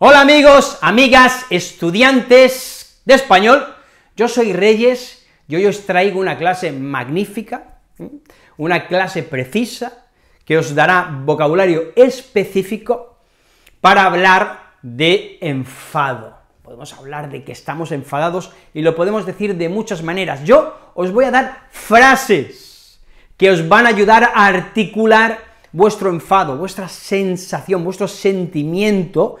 Hola amigos, amigas, estudiantes de español, yo soy Reyes Yo hoy os traigo una clase magnífica, una clase precisa que os dará vocabulario específico para hablar de enfado. Podemos hablar de que estamos enfadados y lo podemos decir de muchas maneras. Yo os voy a dar frases que os van a ayudar a articular vuestro enfado, vuestra sensación, vuestro sentimiento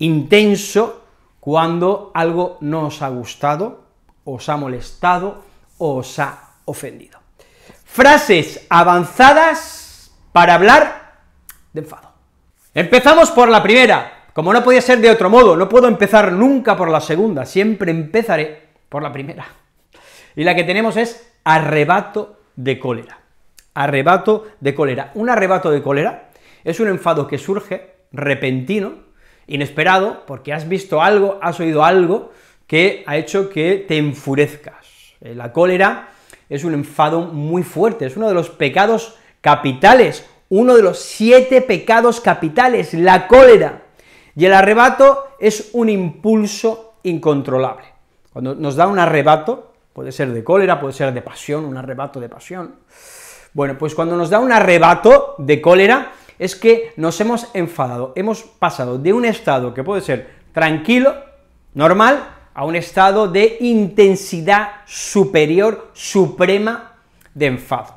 intenso cuando algo no os ha gustado, os ha molestado o os ha ofendido. Frases avanzadas para hablar de enfado. Empezamos por la primera, como no podía ser de otro modo, no puedo empezar nunca por la segunda, siempre empezaré por la primera. Y la que tenemos es arrebato de cólera. Arrebato de cólera. Un arrebato de cólera es un enfado que surge repentino, inesperado, porque has visto algo, has oído algo que ha hecho que te enfurezcas. Eh, la cólera es un enfado muy fuerte, es uno de los pecados capitales, uno de los siete pecados capitales, la cólera. Y el arrebato es un impulso incontrolable. Cuando nos da un arrebato, puede ser de cólera, puede ser de pasión, un arrebato de pasión. Bueno, pues cuando nos da un arrebato de cólera, es que nos hemos enfadado, hemos pasado de un estado que puede ser tranquilo, normal, a un estado de intensidad superior, suprema de enfado.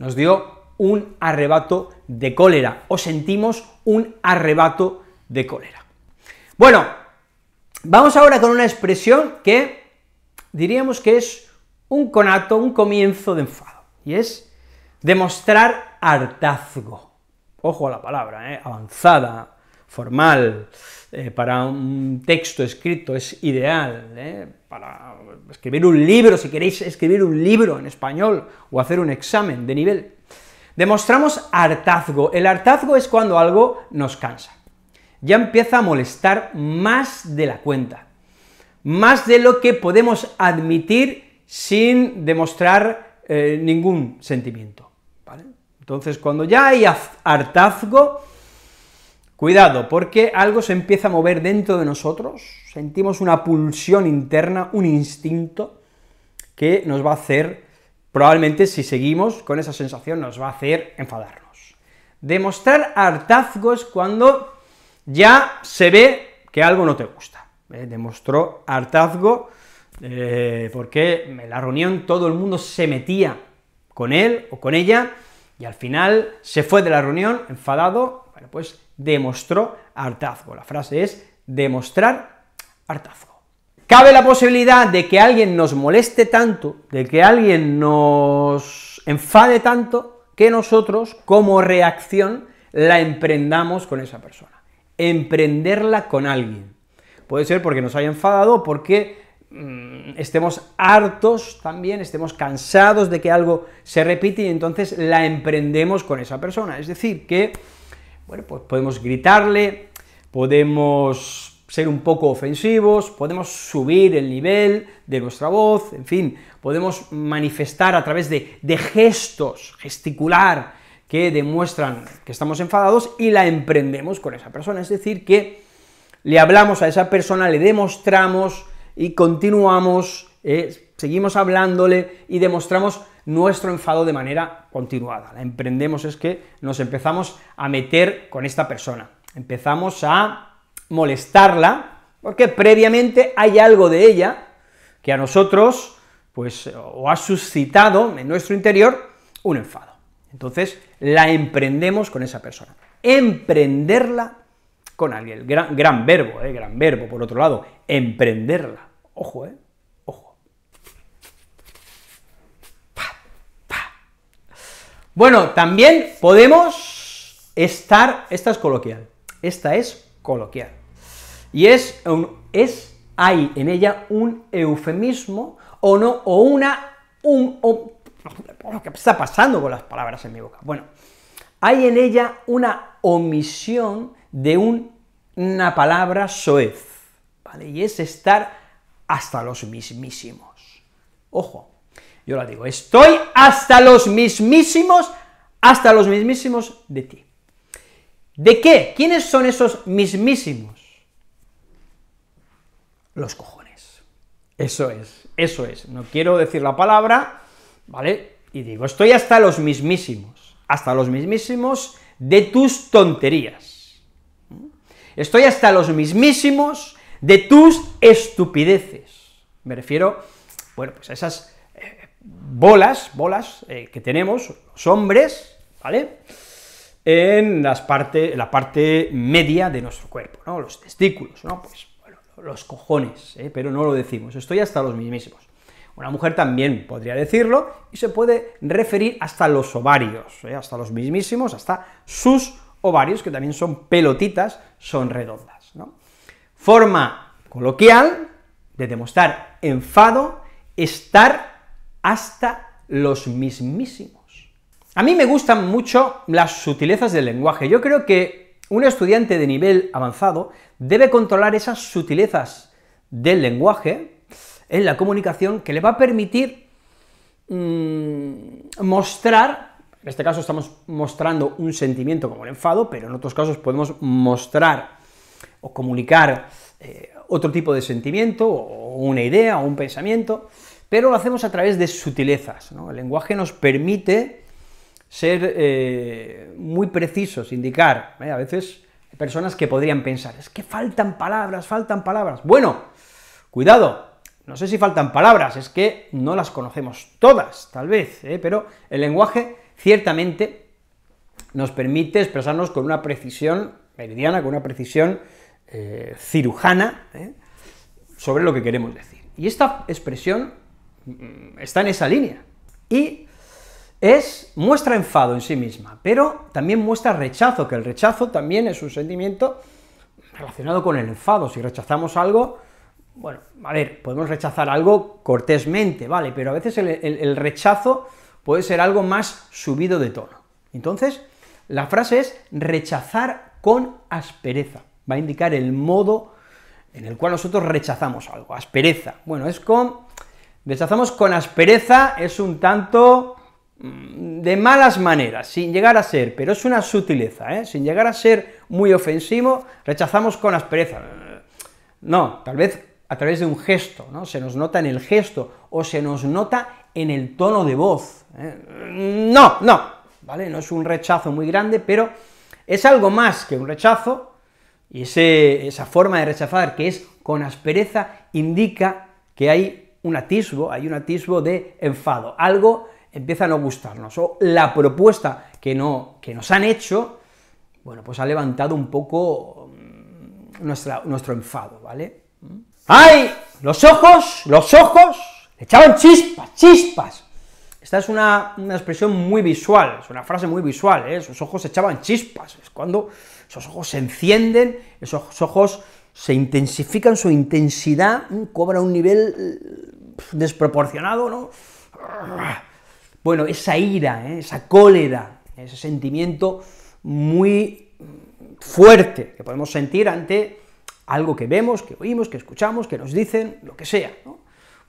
Nos dio un arrebato de cólera, o sentimos un arrebato de cólera. Bueno, vamos ahora con una expresión que diríamos que es un conato, un comienzo de enfado, y es demostrar hartazgo ojo a la palabra, ¿eh? avanzada, formal, eh, para un texto escrito es ideal, ¿eh? para escribir un libro, si queréis escribir un libro en español o hacer un examen de nivel. Demostramos hartazgo. El hartazgo es cuando algo nos cansa. Ya empieza a molestar más de la cuenta, más de lo que podemos admitir sin demostrar ningún sentimiento. Entonces, cuando ya hay hartazgo, cuidado, porque algo se empieza a mover dentro de nosotros, sentimos una pulsión interna, un instinto, que nos va a hacer, probablemente si seguimos con esa sensación, nos va a hacer enfadarnos. Demostrar hartazgo es cuando ya se ve que algo no te gusta. ¿eh? Demostró hartazgo eh, porque en la reunión todo el mundo se metía con él o con ella, y al final se fue de la reunión enfadado, bueno, pues demostró hartazgo. La frase es demostrar hartazgo. Cabe la posibilidad de que alguien nos moleste tanto, de que alguien nos enfade tanto, que nosotros, como reacción, la emprendamos con esa persona. Emprenderla con alguien. Puede ser porque nos haya enfadado, porque Mm, estemos hartos también, estemos cansados de que algo se repite y entonces la emprendemos con esa persona. Es decir, que, bueno, pues podemos gritarle, podemos ser un poco ofensivos, podemos subir el nivel de nuestra voz, en fin, podemos manifestar a través de gestos, gesticular, que demuestran que estamos enfadados y la emprendemos con esa persona. Es decir, que le hablamos a esa persona, le demostramos y continuamos, eh, seguimos hablándole y demostramos nuestro enfado de manera continuada. La emprendemos es que nos empezamos a meter con esta persona, empezamos a molestarla, porque previamente hay algo de ella que a nosotros, pues, o ha suscitado en nuestro interior un enfado. Entonces, la emprendemos con esa persona. Emprenderla con alguien, gran, verbo, eh, gran verbo, por otro lado, emprenderla. Ojo, ¿eh? Ojo. Pa, Bueno, también podemos estar, esta es coloquial, esta es coloquial, y es, es hay en ella un eufemismo o no, o una, un, o, lo que está pasando con las palabras en mi boca. Bueno, hay en ella una omisión de una palabra soez, ¿vale? Y es estar hasta los mismísimos. Ojo, yo la digo, estoy hasta los mismísimos, hasta los mismísimos de ti. ¿De qué? ¿Quiénes son esos mismísimos? Los cojones. Eso es, eso es. No quiero decir la palabra, ¿vale? Y digo, estoy hasta los mismísimos, hasta los mismísimos de tus tonterías. ¿Mm? Estoy hasta los mismísimos de tus estupideces. Me refiero, bueno, pues a esas eh, bolas, bolas eh, que tenemos los hombres, ¿vale? En la parte media de nuestro cuerpo, ¿no? Los testículos, ¿no? Pues, bueno, los cojones, ¿eh? pero no lo decimos, estoy hasta los mismísimos. Una mujer también podría decirlo y se puede referir hasta los ovarios, hasta los mismísimos, hasta sus ovarios, que también son pelotitas, son redondas. ¿no? Forma coloquial de demostrar enfado, estar hasta los mismísimos. A mí me gustan mucho las sutilezas del lenguaje. Yo creo que un estudiante de nivel avanzado debe controlar esas sutilezas del lenguaje en la comunicación que le va a permitir mm, mostrar en este caso estamos mostrando un sentimiento como el enfado, pero en otros casos podemos mostrar o comunicar eh, otro tipo de sentimiento o una idea o un pensamiento, pero lo hacemos a través de sutilezas. El lenguaje nos permite ser eh, muy precisos, indicar. ¿eh? A veces personas que podrían pensar, es que faltan palabras, faltan palabras. Bueno, cuidado, no sé si faltan palabras, es que no las conocemos todas, tal vez, pero el lenguaje ciertamente nos permite expresarnos con una precisión meridiana, con una precisión eh, cirujana ¿eh? sobre lo que queremos decir. Y esta expresión mm, está en esa línea. Y es, muestra enfado en sí misma, pero también muestra rechazo, que el rechazo también es un sentimiento relacionado con el enfado. Si rechazamos algo, bueno, a ver, podemos rechazar algo cortésmente, ¿vale? Pero a veces el rechazo puede ser algo más subido de tono. Entonces, la frase es rechazar con aspereza va a indicar el modo en el cual nosotros rechazamos algo, aspereza. Bueno, es con, rechazamos con aspereza, es un tanto mm, de malas maneras, sin llegar a ser, pero es una sutileza, ¿eh? sin llegar a ser muy ofensivo, rechazamos con aspereza. No, tal vez a través de un gesto, ¿no? Se nos nota en el gesto o se nos nota en el tono de voz. ¿eh? No, no, ¿vale? No es un rechazo muy grande, pero es algo más que un rechazo, y esa forma de rechazar, que es con aspereza, indica que hay un atisbo, hay un atisbo de enfado. Algo empieza a no gustarnos, o la propuesta que, que nos han hecho, bueno, pues ha levantado un poco mm, nuestra, nuestro enfado, ¿vale? Mm. ¡Ay! Los ojos, los ojos, echaban chispas, chispas. Esta es una, una expresión muy visual, es una frase muy visual, ¿eh? Sus ojos echaban chispas, es cuando esos ojos se encienden, esos ojos se intensifican, su intensidad mm, cobra un nivel mm, desproporcionado, ¿no? Bueno, esa ira, ¿eh? esa cólera, ese sentimiento muy mm, fuerte que podemos sentir ante algo que vemos, que oímos, que escuchamos, que nos dicen, lo que sea.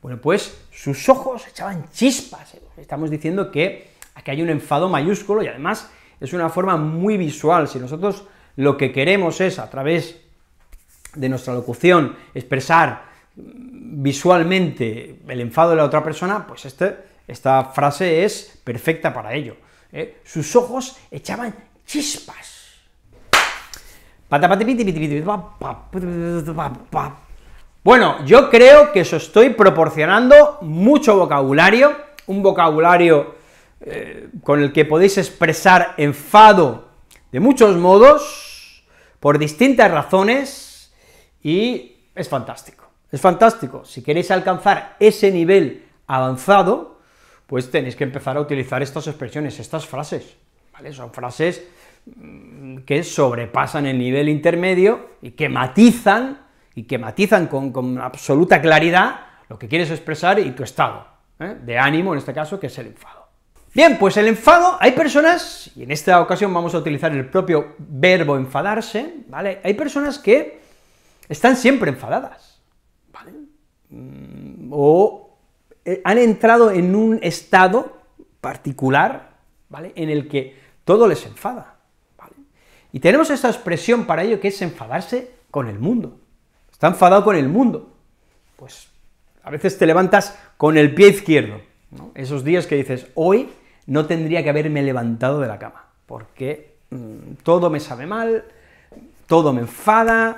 Bueno, pues sus ojos echaban chispas. ¿eh? Estamos diciendo que aquí hay un enfado mayúsculo y además es una forma muy visual. Si nosotros lo que queremos es, a través de nuestra locución, expresar visualmente el enfado de la otra persona, pues este, esta frase es perfecta para ello. ¿eh? Sus ojos echaban chispas. Bueno, yo creo que os estoy proporcionando mucho vocabulario, un vocabulario eh, con el que podéis expresar enfado de muchos modos, por distintas razones y es fantástico. Es fantástico. Si queréis alcanzar ese nivel avanzado, pues tenéis que empezar a utilizar estas expresiones, estas frases, Son frases mm, que sobrepasan el nivel intermedio y que matizan, y que matizan con, absoluta claridad lo que quieres expresar y tu estado ¿eh? de ánimo, en este caso, que es el enfado. Bien, pues el enfado, hay personas, y en esta ocasión vamos a utilizar el propio verbo enfadarse, ¿vale? Hay personas que están siempre enfadadas, ¿vale? Mm, o eh, han entrado en un estado particular, ¿vale? En el que todo les enfada, ¿vale? Y tenemos esta expresión para ello que es enfadarse con el mundo. Está enfadado con el mundo. Pues a veces te levantas con el pie izquierdo, ¿no? Esos días que dices, hoy no tendría que haberme levantado de la cama, porque mm, todo me sabe mal, todo me enfada,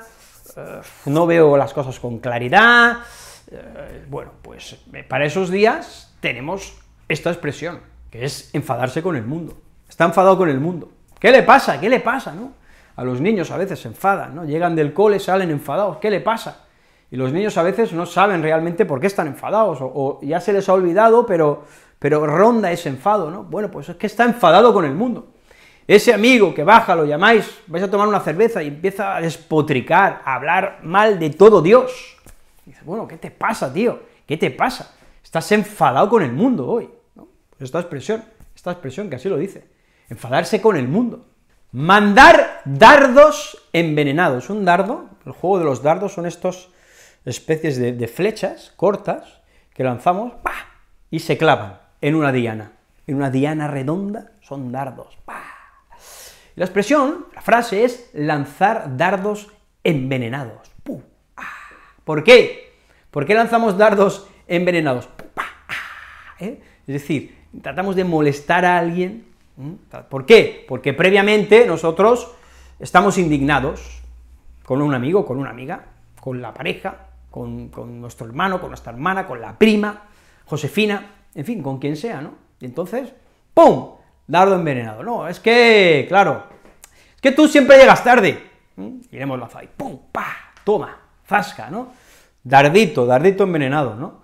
eh, no veo las cosas con claridad. Eh, bueno, pues eh, para esos días tenemos esta expresión, que es enfadarse con el mundo. Está enfadado con el mundo. ¿Qué le pasa? ¿Qué le pasa? A los niños a veces se enfadan, ¿no? Llegan del cole, salen enfadados. ¿Qué le pasa? Y los niños a veces no saben realmente por qué están enfadados, o, ya se les ha olvidado, pero, pero ronda ese enfado, ¿no? Bueno, pues es que está enfadado con el mundo. Ese amigo que baja, lo llamáis, vais a tomar una cerveza y empieza a despotricar, a hablar mal de todo Dios. dice bueno, ¿qué te pasa, tío? ¿Qué te pasa? Estás enfadado con el mundo hoy. Pues esta expresión, esta expresión que así lo dice. Enfadarse con el mundo. Mandar dardos envenenados. Un dardo, el juego de los dardos son estos especies de, flechas cortas que lanzamos y se clavan en una diana. En una diana redonda son dardos. La expresión, la frase es lanzar dardos envenenados. Ah. ¿Por qué? ¿Por qué lanzamos dardos envenenados? Ah? ¿Eh? Es decir, tratamos de molestar a alguien. ¿Por qué? Porque previamente nosotros estamos indignados con un amigo, con una amiga, con la pareja, con, nuestro hermano, con nuestra hermana, con la prima, Josefina, en fin, con quien sea, ¿no? Y entonces, ¡pum! Dardo envenenado. No, es que, claro, es que tú siempre llegas tarde. iremos la la ¡pum! ¡pa! Toma, zasca, ¿no? Dardito, dardito envenenado, ¿no?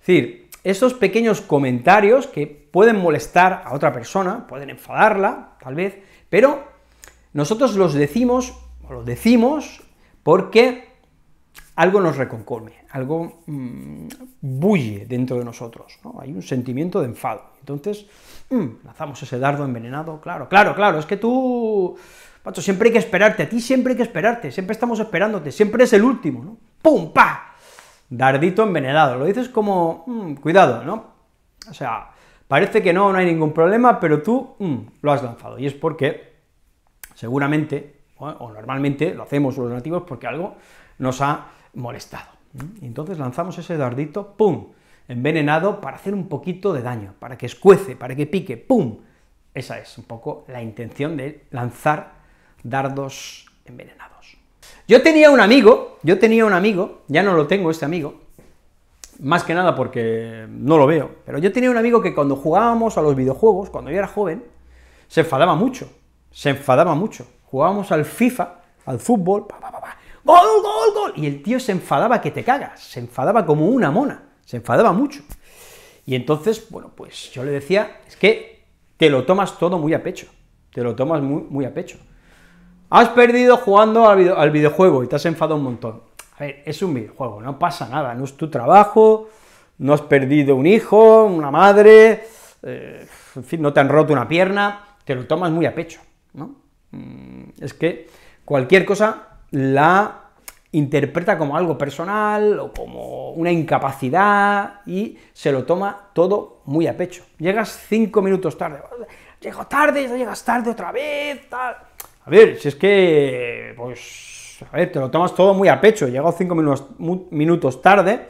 Es decir, esos pequeños comentarios que pueden molestar a otra persona, pueden enfadarla, tal vez, pero nosotros los decimos, o los decimos porque algo nos reconcome, algo mm, bulle dentro de nosotros, ¿no? hay un sentimiento de enfado. Entonces, mm, lanzamos ese dardo envenenado, claro, claro, claro, es que tú, macho, siempre hay que esperarte, a ti siempre hay que esperarte, siempre estamos esperándote, siempre es el último, ¿no? ¡Pum! ¡Pa! Dardito envenenado, lo dices como, mm, cuidado, ¿no? O sea, parece que no, no hay ningún problema, pero tú lo has lanzado, y es porque seguramente, o normalmente lo hacemos los nativos porque algo nos ha molestado. entonces lanzamos ese dardito, ¡pum!, envenenado para hacer un poquito de daño, para que escuece, para que pique, ¡pum! Esa es un poco la intención de lanzar dardos envenenados. Yo tenía un amigo, yo tenía un amigo, ya no lo tengo este amigo, más que nada porque no lo veo, pero yo tenía un amigo que cuando jugábamos a los videojuegos, cuando yo era joven, se enfadaba mucho, se enfadaba mucho. Jugábamos al FIFA, al fútbol, pa, pa, pa, ¡Gol, gol, gol! Y el tío se enfadaba que te cagas, se enfadaba como una mona, se enfadaba mucho. Y entonces, bueno, pues yo le decía, es que te lo tomas todo muy a pecho, te lo tomas muy, a pecho. Has perdido jugando al, videojuego y te has enfadado un montón. A ver, es un videojuego, no pasa nada, no es tu trabajo, no has perdido un hijo, una madre, eh, en fin, no te han roto una pierna, te lo tomas muy a pecho, ¿no? Mm, es que cualquier cosa la interpreta como algo personal o como una incapacidad y se lo toma todo muy a pecho. Llegas cinco minutos tarde, llego tarde, llegas tarde otra vez, tal. A ver, si es que, pues, a ver, te lo tomas todo muy a pecho, llego cinco minutos, minutos tarde,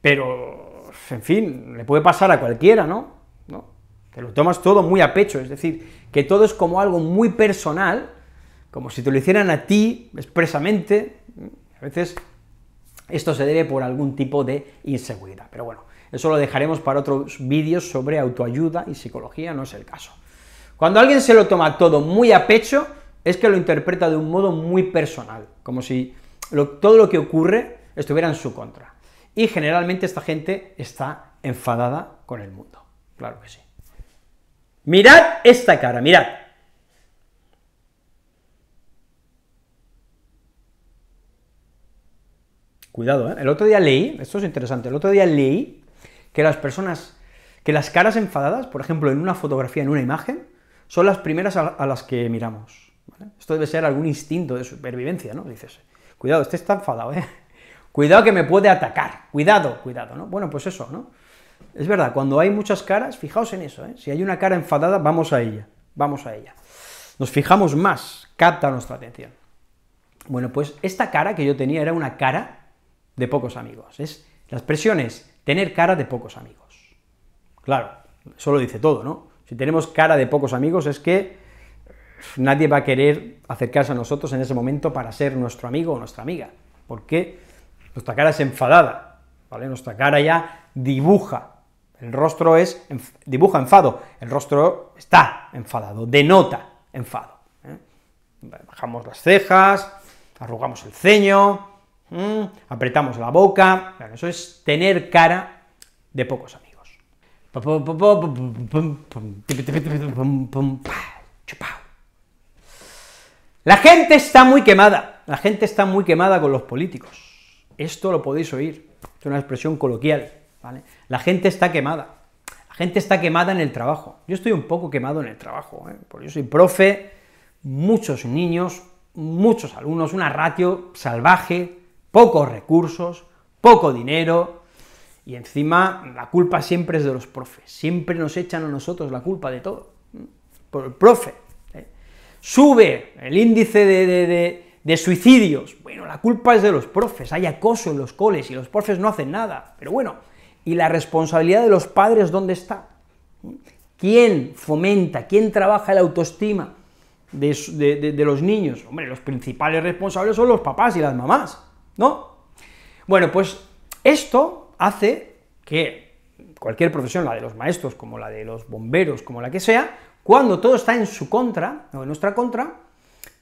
pero, en fin, le puede pasar a cualquiera, ¿no? ¿no? Te lo tomas todo muy a pecho, es decir, que todo es como algo muy personal, como si te lo hicieran a ti expresamente. A veces esto se debe por algún tipo de inseguridad. Pero bueno, eso lo dejaremos para otros vídeos sobre autoayuda y psicología, no es el caso. Cuando alguien se lo toma todo muy a pecho, es que lo interpreta de un modo muy personal, como si todo lo que ocurre estuviera en su contra. Y generalmente esta gente está enfadada con el mundo, claro que sí. Mirad esta cara, mirad. Cuidado, ¿eh? El otro día leí, esto es interesante, el otro día leí que las personas, que las caras enfadadas, por ejemplo, en una fotografía, en una imagen, son las primeras a, las que miramos. Esto debe ser algún instinto de supervivencia, ¿no? Dices, cuidado, este está enfadado, ¿eh? Cuidado que me puede atacar, cuidado, cuidado, ¿no? Bueno, pues eso, ¿no? Es verdad, cuando hay muchas caras, fijaos en eso, ¿eh? Si hay una cara enfadada, vamos a ella, vamos a ella. Nos fijamos más, capta nuestra atención. Bueno, pues esta cara que yo tenía era una cara de pocos amigos. Es, la expresión es tener cara de pocos amigos. Claro, eso lo dice todo, ¿no? Si tenemos cara de pocos amigos es que nadie va a querer acercarse a nosotros en ese momento para ser nuestro amigo o nuestra amiga, porque nuestra cara es enfadada, ¿vale? Nuestra cara ya dibuja, el rostro es, dibuja enfado, el rostro está enfadado, denota enfado. ¿eh? Bajamos las cejas, arrugamos el ceño, apretamos la boca, eso es tener cara de pocos amigos. La gente está muy quemada, la gente está muy quemada con los políticos. Esto lo podéis oír, es una expresión coloquial, La gente está quemada, la gente está quemada en el trabajo. Yo estoy un poco quemado en el trabajo, porque yo soy profe, muchos niños, muchos alumnos, una ratio salvaje, pocos recursos, poco dinero, y encima la culpa siempre es de los profes, siempre nos echan a nosotros la culpa de todo, por el profe. ¿eh? Sube el índice de, de, suicidios, bueno, la culpa es de los profes, hay acoso en los coles y los profes no hacen nada, pero bueno, ¿y la responsabilidad de los padres dónde está? ¿Quién fomenta, quién trabaja la autoestima de los niños? Hombre, los principales responsables son los papás y las mamás. ¿no? Bueno, pues esto hace que cualquier profesión, la de los maestros, como la de los bomberos, como la que sea, cuando todo está en su contra, o en nuestra contra,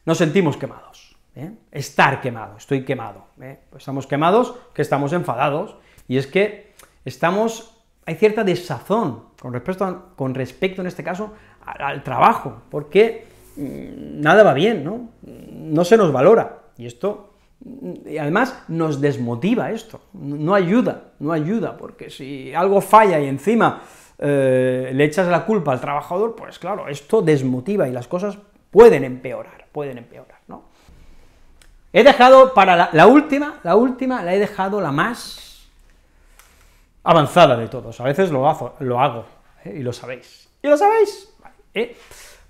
nos sentimos quemados. ¿eh? Estar quemado, estoy quemado. ¿eh? Pues estamos quemados, que estamos enfadados, y es que estamos, hay cierta desazón con respecto, con respecto en este caso, al, trabajo, porque mm, nada va bien, ¿no? No se nos valora, y esto y además nos desmotiva esto, no ayuda, no ayuda, porque si algo falla y encima eh, le echas la culpa al trabajador, pues claro, esto desmotiva y las cosas pueden empeorar, pueden empeorar, ¿no? He dejado para la, última, la última, la he dejado la más avanzada de todos, a veces lo, hago, lo hago ¿eh? y lo sabéis, y lo sabéis, ¿eh?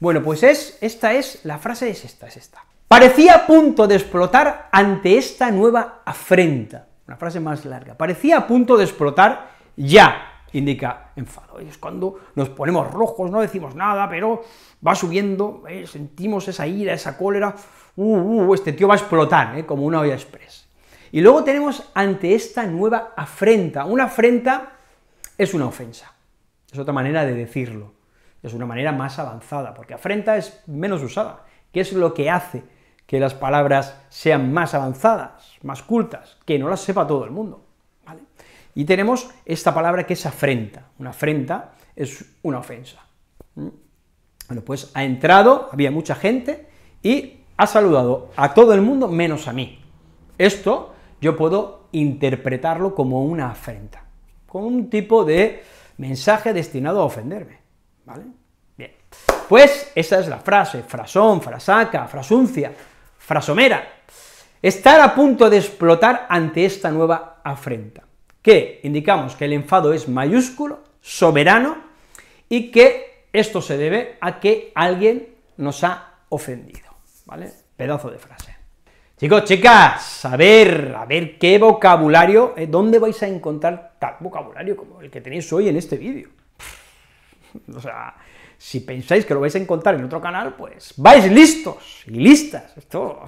Bueno, pues es, esta es, la frase es esta, es esta. Parecía a punto de explotar ante esta nueva afrenta. Una frase más larga. Parecía a punto de explotar ya, indica enfado. Es cuando nos ponemos rojos, no decimos nada, pero va subiendo, ¿eh? sentimos esa ira, esa cólera, uh, uh, uh, este tío va a explotar, ¿eh? como una olla express. Y luego tenemos ante esta nueva afrenta. Una afrenta es una ofensa. Es otra manera de decirlo. Es una manera más avanzada, porque afrenta es menos usada. ¿Qué es lo que hace que las palabras sean más avanzadas, más cultas, que no las sepa todo el mundo. ¿vale? Y tenemos esta palabra que es afrenta. Una afrenta es una ofensa. Bueno, pues ha entrado, había mucha gente, y ha saludado a todo el mundo menos a mí. Esto yo puedo interpretarlo como una afrenta, como un tipo de mensaje destinado a ofenderme, ¿vale? Bien, pues esa es la frase, frasón, frasaca, frasuncia, frasomera, estar a punto de explotar ante esta nueva afrenta, que indicamos que el enfado es mayúsculo, soberano, y que esto se debe a que alguien nos ha ofendido, ¿vale? Pedazo de frase. Chicos, chicas, a ver, a ver qué vocabulario, eh, ¿dónde vais a encontrar tal vocabulario como el que tenéis hoy en este vídeo? o sea, si pensáis que lo vais a encontrar en otro canal, pues vais listos y listas. Esto,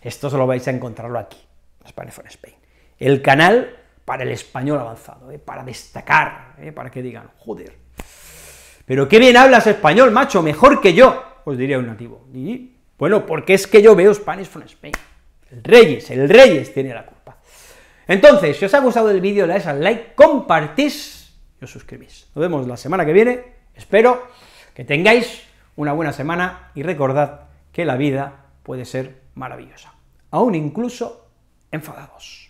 esto solo vais a encontrarlo aquí, Spanish for Spain. El canal para el español avanzado, eh, para destacar, eh, para que digan, joder, pero qué bien hablas español, macho, mejor que yo, os diría un nativo. Y bueno, porque es que yo veo Spanish from Spain. El Reyes, el Reyes tiene la culpa. Entonces, si os ha gustado el vídeo, le dais al like, compartís y os suscribís. Nos vemos la semana que viene, espero. Que tengáis una buena semana y recordad que la vida puede ser maravillosa, aún incluso enfadados.